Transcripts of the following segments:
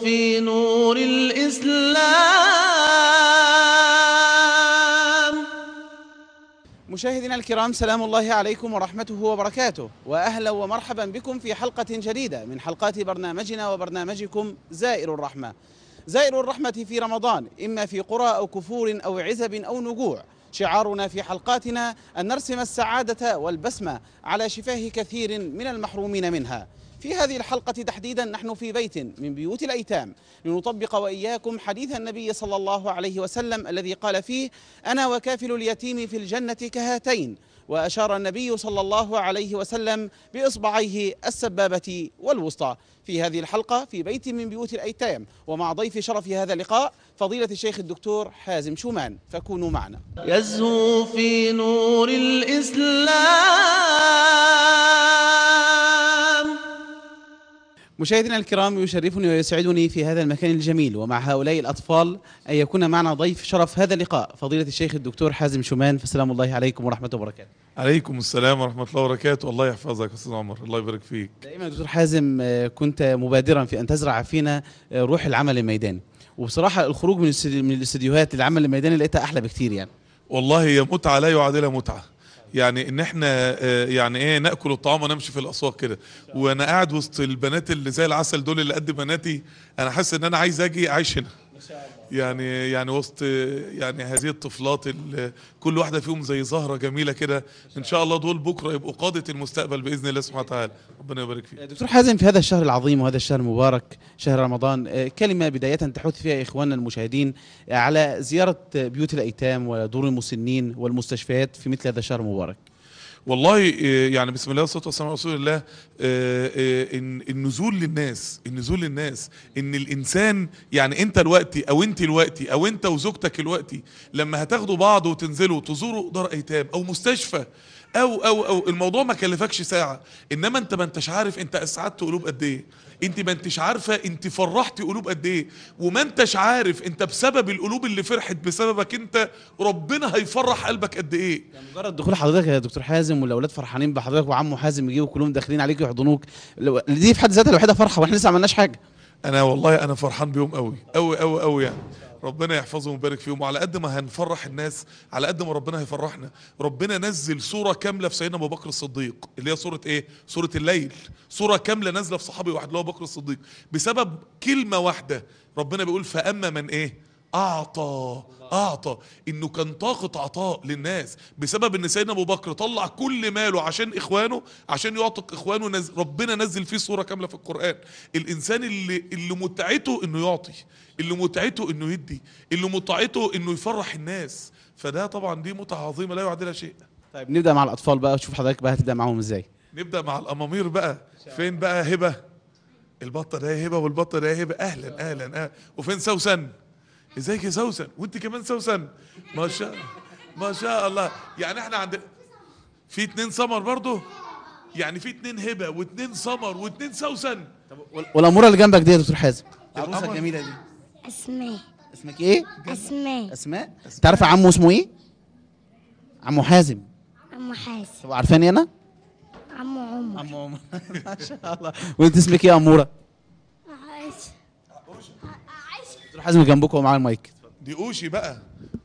في نور الإسلام مشاهدينا الكرام سلام الله عليكم ورحمته وبركاته وأهلا ومرحبا بكم في حلقة جديدة من حلقات برنامجنا وبرنامجكم زائر الرحمة زائر الرحمة في رمضان إما في قرى أو كفور أو عزب أو نجوع شعارنا في حلقاتنا أن نرسم السعادة والبسمة على شفاه كثير من المحرومين منها في هذه الحلقة تحديدا نحن في بيت من بيوت الأيتام لنطبق وإياكم حديث النبي صلى الله عليه وسلم الذي قال فيه أنا وكافل اليتيم في الجنة كهاتين وأشار النبي صلى الله عليه وسلم بإصبعيه السبابة والوسطى في هذه الحلقة في بيت من بيوت الأيتام ومع ضيف شرف هذا اللقاء فضيلة الشيخ الدكتور حازم شومان فكونوا معنا يزهو في نور الإسلام مشاهدينا الكرام يشرفني ويسعدني في هذا المكان الجميل ومع هؤلاء الأطفال أن يكون معنا ضيف شرف هذا اللقاء فضيلة الشيخ الدكتور حازم شومان فسلام الله عليكم ورحمة وبركاته عليكم السلام ورحمة الله وبركاته الله يحفظك أستاذ عمر الله يبارك فيك دائما دكتور حازم آه، كنت مبادرا في أن تزرع فينا آه، روح العمل الميداني وبصراحة الخروج من الاستديوهات للعمل الميداني لقيتها أحلى بكثير يعني والله هي متعة لا يعادلها متعة يعني ان احنا آه، يعني ايه ناكل الطعام ونمشي في الاسواق كده وانا قاعد وسط البنات اللي زي العسل دول اللي قد بناتي انا حاسس ان انا عايز اجي اعيش هنا يعني يعني وسط يعني هذه الطفلات كل واحده فيهم زي زهره جميله كده ان شاء الله دول بكره يبقوا قاده المستقبل باذن الله سبحانه وتعالى ربنا يبارك فيك دكتور حازم في هذا الشهر العظيم وهذا الشهر المبارك شهر رمضان آه، كلمه بدايه تحث فيها اخواننا المشاهدين آه، على زياره بيوت الايتام ودور المسنين والمستشفيات في مثل هذا الشهر المبارك والله آه، يعني بسم الله والصلاه والسلام على رسول الله آه، آه، النزول للناس النزول للناس ان الانسان يعني انت دلوقتي او انت دلوقتي او انت وزوجتك دلوقتي لما هتاخدوا بعض وتنزلوا تزوروا دار ايتام او مستشفى او او او الموضوع ما كلفكش ساعه انما انت ما انتش عارف انت اسعدت قلوب قد ايه انت ما انتش عارفه انت فرحت قلوب قد ايه وما انتش عارف انت بسبب القلوب اللي فرحت بسببك انت ربنا هيفرح قلبك قد ايه يعني مجرد دخول حضرتك يا دكتور حازم والاولاد فرحانين بحضرتك وعمه حازم يجيبوا كلهم داخلين عليك يحضنوك دي في حد ذاتها الوحيده فرحه واحنا لسه ما عملناش حاجه انا والله انا فرحان بيهم قوي قوي قوي قوي يعني ربنا يحفظهم ويبارك فيهم وعلى قد ما هنفرح الناس على قد ما ربنا هيفرحنا ربنا نزل سوره كامله في سيدنا ابو بكر الصديق اللي هي سوره ايه سوره الليل سوره كامله نازله في صحابي واحد اللي هو بكر الصديق بسبب كلمه واحده ربنا بيقول فاما من ايه اعطى اعطى انه كان طاقه عطاء للناس بسبب ان سيدنا ابو بكر طلع كل ماله عشان اخوانه عشان يعطق اخوانه نز... ربنا نزل فيه صوره كامله في القران الانسان اللي اللي متعته انه يعطي اللي متعته انه يدي اللي متعته انه يفرح الناس فده طبعا دي متعه عظيمه لا يعادلها شيء طيب نبدا مع الاطفال بقى شوف حضرتك بقى هتبدا معاهم ازاي نبدا مع الامامير بقى فين بقى هبه البطه ده هبه والبطه ده هبه اهلا اهلا, أهلا. وفين سوسن ازيك يا سوسن وانت كمان سوسن ما شاء ما شاء الله يعني احنا عند في اتنين سمر برضه يعني في اتنين هبه واتنين سمر واتنين سوسن والاموره اللي جنبك دي يا دكتور حازم العروسة الجميله دي اسماء اسمك ايه اسماء اسماء تعرف عمه اسمه ايه عمو حازم عمو حازم هو عارفاني انا عمو عمر عمو عمر ما شاء الله وانت اسمك ايه يا اموره حازم جنبكم ومعاه المايك دي اوشي بقى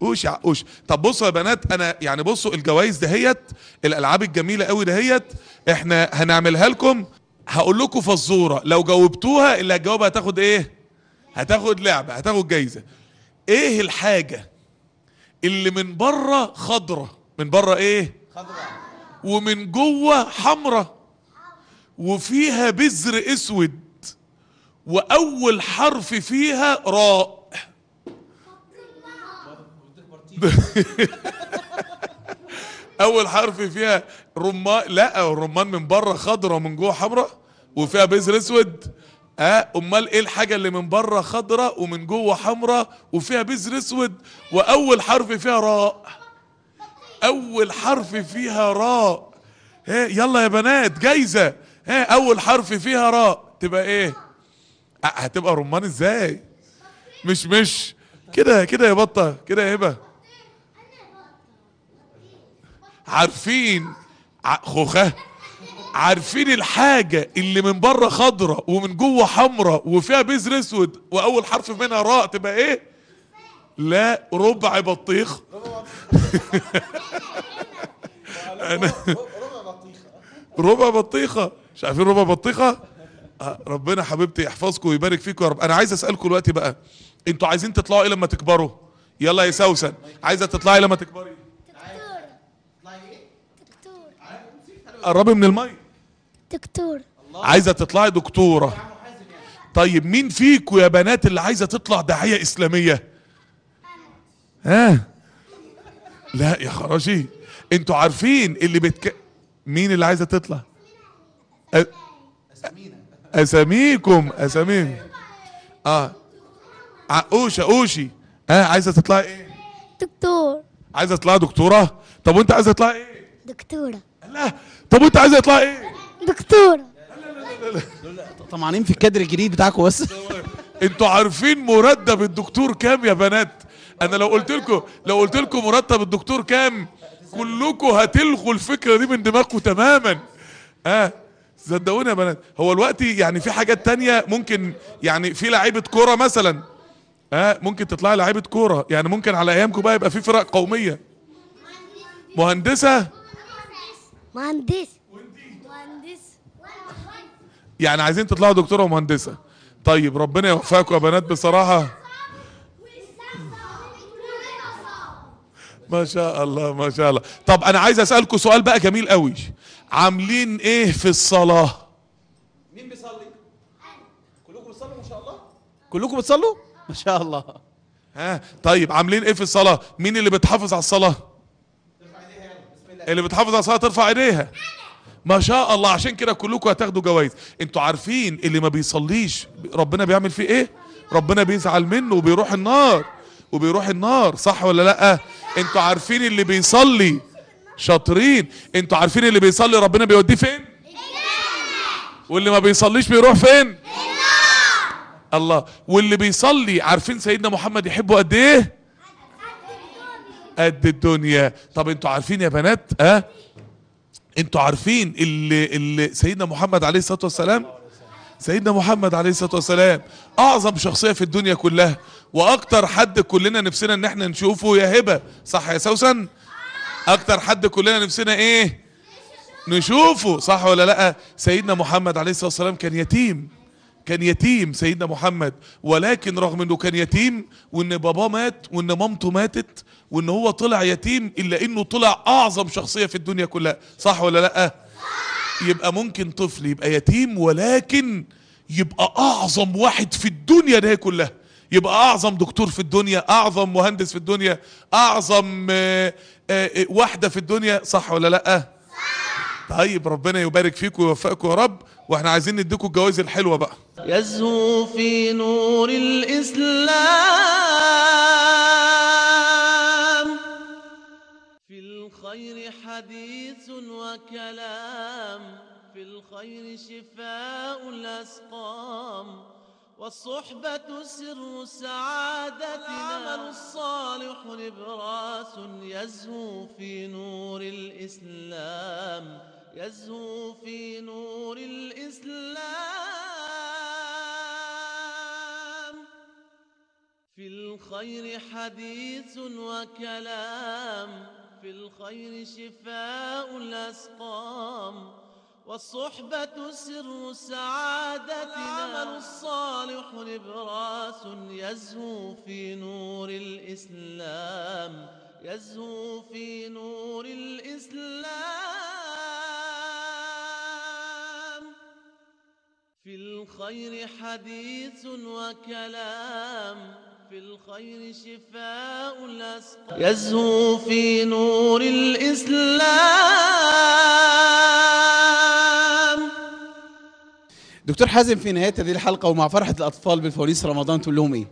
اوشي اوشي طب بصوا يا بنات انا يعني بصوا الجوائز دهيت الالعاب الجميله قوي دهيت احنا هنعملها لكم هقول لكم فزوره لو جاوبتوها اللي هتجاوبها هتاخد ايه هتاخد لعبه هتاخد جايزه ايه الحاجه اللي من بره خضره من بره ايه خضره ومن جوه حمره وفيها بذر اسود واول حرف فيها راء اول حرف فيها رمان لا الرمان من بره خضره ومن جوه حمراء وفيها بذر اسود اه امال ايه الحاجه اللي من بره خضره ومن جوه حمراء وفيها بذر اسود واول حرف فيها راء اول حرف فيها راء ها يلا يا بنات جايزه ها اول حرف فيها راء تبقى ايه هتبقى رمان ازاي مش مش كده كده يا بطه كده يا هبه عارفين خوخه عارفين الحاجة اللي من بره خضرة ومن جوه حمرة وفيها بذر اسود واول حرف منها راء تبقى ايه لا ربع بطيخ بطيخه ربع بطيخة مش عارفين ربع بطيخة آه، ربنا حبيبتي يحفظكم ويبارك فيكم يا رب انا عايز اسالكم دلوقتي بقى انتوا عايزين تطلعوا ايه لما تكبروا يلا يا سوسن عايزه تطلعي لما تكبري ايه قربي من الميه دكتور عايزه تطلعي دكتوره طيب مين فيكم يا بنات اللي عايزه تطلع داعيه اسلاميه ها لا يا خراجي انتوا عارفين اللي بتك... مين اللي عايزه تطلع أ... أسمينة اساميكم اساميكم اه عقوشه قوشي اه عايزه تطلعي ايه دكتور عايزه تطلعي دكتوره طب وانت عايزه تطلعي ايه دكتوره لا طب وانت عايزه تطلعي ايه دكتوره لا لا لا طمعانين في الكادر الجديد بتاعكم بس انتوا عارفين مرتب الدكتور كام يا بنات انا لو قلت لكم لو قلت لكم مرتب الدكتور كام كلكم هتلغوا الفكره دي من دماغكم تماما اه صدقوني يا بنات هو الوقت يعني في حاجات تانية ممكن يعني في لعيبه كوره مثلا اه ممكن تطلع لعيبه كوره يعني ممكن على ايامكم بقى يبقى في فرق قوميه مهندسه مهندس مهندس يعني عايزين تطلعوا دكتوره ومهندسه طيب ربنا يوفقكم يا بنات بصراحه ما شاء الله ما شاء الله طب انا عايز اسالكم سؤال بقى جميل قوي عاملين ايه في الصلاة مين بيصلي كلكم بتصلوا ما شاء الله كلكم بتصلوا ما شاء الله ها طيب عاملين ايه في الصلاة مين اللي بتحافظ على الصلاة اللي بتحافظ على الصلاة ترفع ايديها ما شاء الله عشان كده كلكم هتاخدوا جوائز انتوا عارفين اللي ما بيصليش ربنا بيعمل فيه ايه ربنا بيزعل منه وبيروح النار وبيروح النار صح ولا لا انتوا عارفين اللي بيصلي شاطرين انتوا عارفين اللي بيصلي ربنا بيوديه فين واللي ما بيصليش بيروح فين الله واللي بيصلي عارفين سيدنا محمد يحبه قد ايه قد الدنيا طب انتوا عارفين يا بنات اه انتوا عارفين اللي, اللي سيدنا محمد عليه الصلاه والسلام سيدنا محمد عليه الصلاه والسلام اعظم شخصيه في الدنيا كلها واكتر حد كلنا نفسنا ان احنا نشوفه يا هبه صح يا سوسن اكتر حد كلنا نفسنا ايه نشوفه صح ولا لا سيدنا محمد عليه الصلاه والسلام كان يتيم كان يتيم سيدنا محمد ولكن رغم انه كان يتيم وان باباه مات وان مامته ماتت وان هو طلع يتيم الا انه طلع اعظم شخصيه في الدنيا كلها صح ولا لا يبقى ممكن طفل يبقى يتيم ولكن يبقى اعظم واحد في الدنيا ده كلها يبقى اعظم دكتور في الدنيا اعظم مهندس في الدنيا اعظم آه، آه، آه، واحده في الدنيا صح ولا لا صح. طيب ربنا يبارك فيكم ويوفقكم يا رب واحنا عايزين نديكم الجوائز الحلوه بقى يزهو في نور الاسلام في الخير حديث وكلام في الخير شفاء الاسقام والصحبة سر السعادة العمل الصالح نبراس يزهو في نور الإسلام يزهو في نور الإسلام في الخير حديث وكلام في الخير شفاء الأسقام والصحبة سر سعادتنا يزهو في نور الإسلام يزهو في نور الإسلام في الخير حديث وكلام في الخير شفاء الأسقام يزهو في نور الإسلام دكتور حازم في نهايه هذه الحلقه ومع فرحه الاطفال بالفوانيس رمضان تقول لهم ايه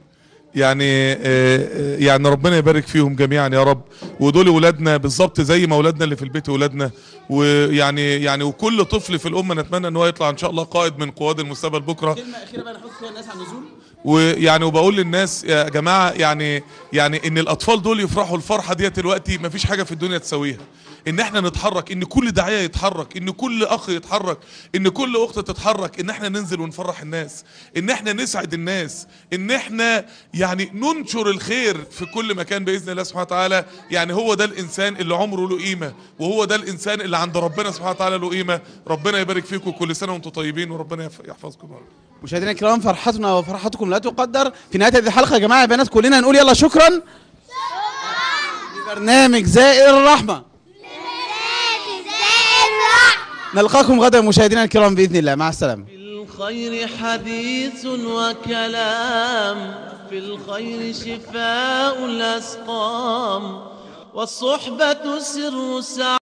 يعني آه، آه، يعني ربنا يبارك فيهم جميعا يا رب ودول اولادنا بالظبط زي ما اولادنا اللي في البيت اولادنا ويعني يعني وكل طفل في الامه نتمنى ان هو يطلع ان شاء الله قائد من قواد المستقبل بكره كلمه اخيره بقى نحط فيها الناس على النزول ويعني وبقول للناس يا جماعه يعني يعني ان الاطفال دول يفرحوا الفرحه ديت دلوقتي مفيش حاجه في الدنيا تساويها ان احنا نتحرك ان كل داعيه يتحرك ان كل اخ يتحرك ان كل اخت تتحرك ان احنا ننزل ونفرح الناس ان احنا نسعد الناس ان احنا يعني ننشر الخير في كل مكان باذن الله سبحانه وتعالى يعني هو ده الانسان اللي عمره له قيمه وهو ده الانسان اللي عند ربنا سبحانه وتعالى له قيمه ربنا يبارك فيكم كل سنه وانتم طيبين وربنا يحفظكم مشاهدينا الكرام فرحتنا وفرحتكم لا تقدر في نهايه هذه الحلقه يا جماعه يا بنات كلنا نقول يلا شكرا برنامج زائر الرحمه نلقاكم غدا مشاهدينا الكرام باذن الله مع السلامه في الخير حديث وكلام في الخير شفاء الاسقام والصحبه سر سعادة